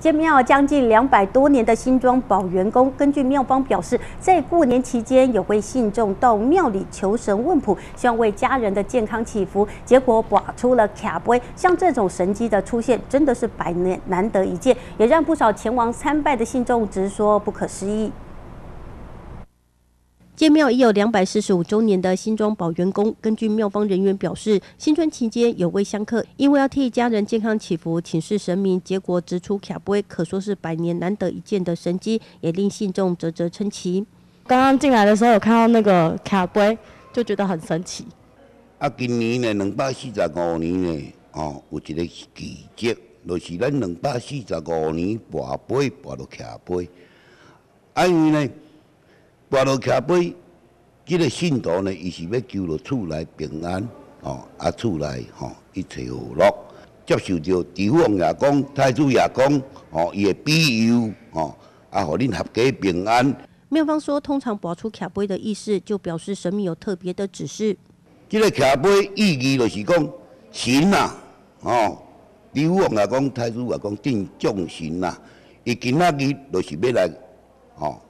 建庙将近两百多年的新庄保元宫，根据庙方表示，在过年期间有位信众到庙里求神问卜，希望为家人的健康祈福，结果刮出了卡杯。像这种神迹的出现，真的是百年难得一见，也让不少前往参拜的信众直说不可思议。建庙已有两百四十五周年的新庄保元宫，根据庙方人员表示，新春期间有位香客因为要替家人健康祈福，请示神明，结果直出卡杯，可说是百年难得一见的神迹，也令信众啧啧称奇。刚刚进来的时候，有看到那个卡杯，就觉得很神奇。啊，今年呢两百四十五年呢，哦，有一个奇迹，就是咱两百四十五年跋杯跋到卡杯，啊，因为呢。拔落卡杯，即个信徒呢，伊是要求到厝内平安哦，啊厝内吼一切和乐，接受着帝王也讲、太祖也讲哦，伊的庇佑哦，啊，互恁合家平安。妙方说，通常拔出卡杯的意思，就表示神明有特别的指示。即个卡杯意义就是讲神呐哦，帝王也讲、太祖也讲，定众神呐，伊今仔日就是要来哦。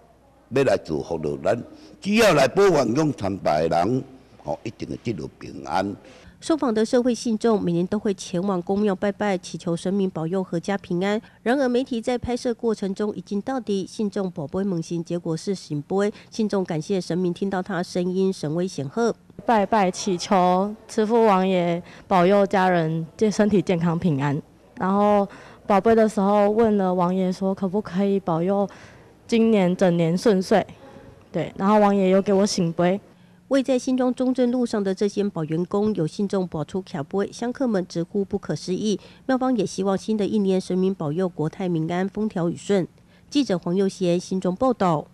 要来祝福的，咱只要来拜王用参拜的人，哦，一定会得到平安。受访的社会信众每年都会前往公庙拜拜，祈求神明保佑阖家平安。然而，媒体在拍摄过程中已经到底信众宝贝猛行，结果是行不。信众感谢神明听到他声音，神威显赫。拜拜，祈求慈父王爷保佑家人健身体健康平安。然后宝贝的时候问了王爷说，可不可以保佑？今年整年顺遂，对。然后王爷又给我醒杯，为在新庄中正路上的这间保元宫有信众保出卡杯，香客们直呼不可思议。庙方也希望新的一年神明保佑国泰民安，风调雨顺。记者黄佑贤新庄报道。